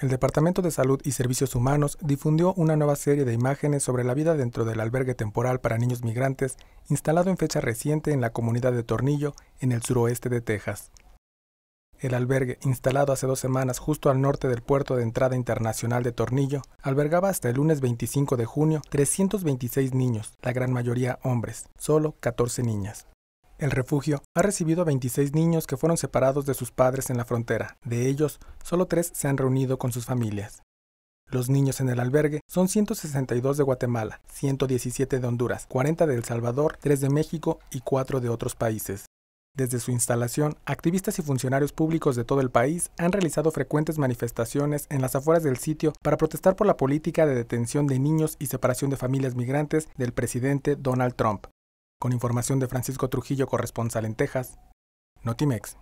el Departamento de Salud y Servicios Humanos difundió una nueva serie de imágenes sobre la vida dentro del albergue temporal para niños migrantes instalado en fecha reciente en la comunidad de Tornillo, en el suroeste de Texas. El albergue, instalado hace dos semanas justo al norte del puerto de entrada internacional de Tornillo, albergaba hasta el lunes 25 de junio 326 niños, la gran mayoría hombres, solo 14 niñas. El refugio ha recibido a 26 niños que fueron separados de sus padres en la frontera. De ellos, solo tres se han reunido con sus familias. Los niños en el albergue son 162 de Guatemala, 117 de Honduras, 40 de El Salvador, 3 de México y 4 de otros países. Desde su instalación, activistas y funcionarios públicos de todo el país han realizado frecuentes manifestaciones en las afueras del sitio para protestar por la política de detención de niños y separación de familias migrantes del presidente Donald Trump. Con información de Francisco Trujillo, corresponsal en Texas, Notimex.